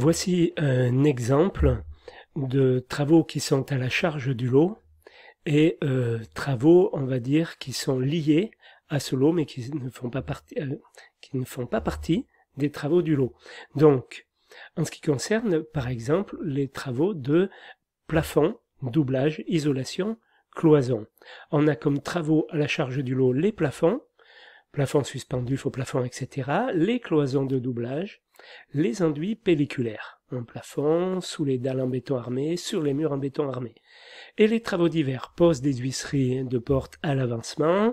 Voici un exemple de travaux qui sont à la charge du lot et euh, travaux, on va dire, qui sont liés à ce lot mais qui ne font pas partie, euh, qui ne font pas partie des travaux du lot. Donc, en ce qui concerne, par exemple, les travaux de plafond, doublage, isolation, cloison, on a comme travaux à la charge du lot les plafonds plafond suspendu, faux plafond, etc., les cloisons de doublage, les enduits pelliculaires, en plafond, sous les dalles en béton armé, sur les murs en béton armé, et les travaux divers, pose des huisseries de porte à l'avancement,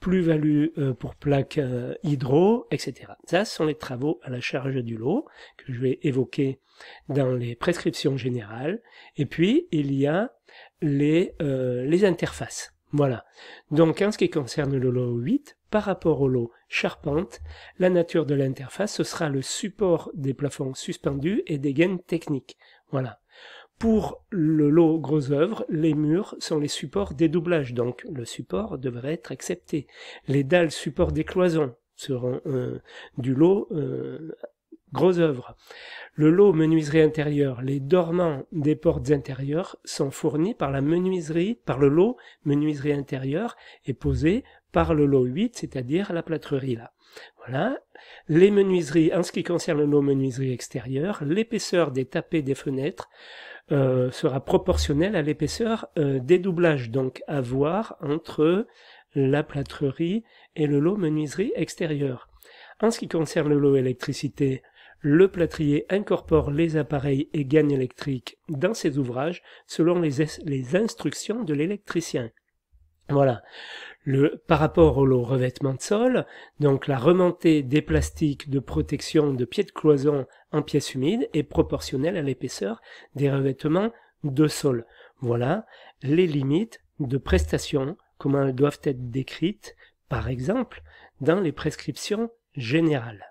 plus-value euh, pour plaques euh, hydro, etc. Ça, ce sont les travaux à la charge du lot que je vais évoquer dans les prescriptions générales. Et puis, il y a les, euh, les interfaces. Voilà. Donc en ce qui concerne le lot 8, par rapport au lot charpente, la nature de l'interface, ce sera le support des plafonds suspendus et des gaines techniques. Voilà. Pour le lot gros œuvre, les murs sont les supports des doublages, donc le support devrait être accepté. Les dalles support des cloisons seront euh, du lot euh, gros œuvre. Le lot menuiserie intérieure, les dormants des portes intérieures sont fournis par la menuiserie, par le lot menuiserie intérieure et posés par le lot 8, c'est-à-dire la plâtrerie là. Voilà. Les menuiseries, en ce qui concerne le lot menuiserie extérieure, l'épaisseur des tapets des fenêtres euh, sera proportionnelle à l'épaisseur euh, des doublages, donc à voir entre la plâtrerie et le lot menuiserie extérieure. En ce qui concerne le lot électricité, le plâtrier incorpore les appareils et gagnes électriques dans ses ouvrages selon les, instructions de l'électricien. Voilà. Le, par rapport au revêtement de sol, donc la remontée des plastiques de protection de pieds de cloison en pièces humides est proportionnelle à l'épaisseur des revêtements de sol. Voilà les limites de prestations, comment elles doivent être décrites, par exemple, dans les prescriptions générales.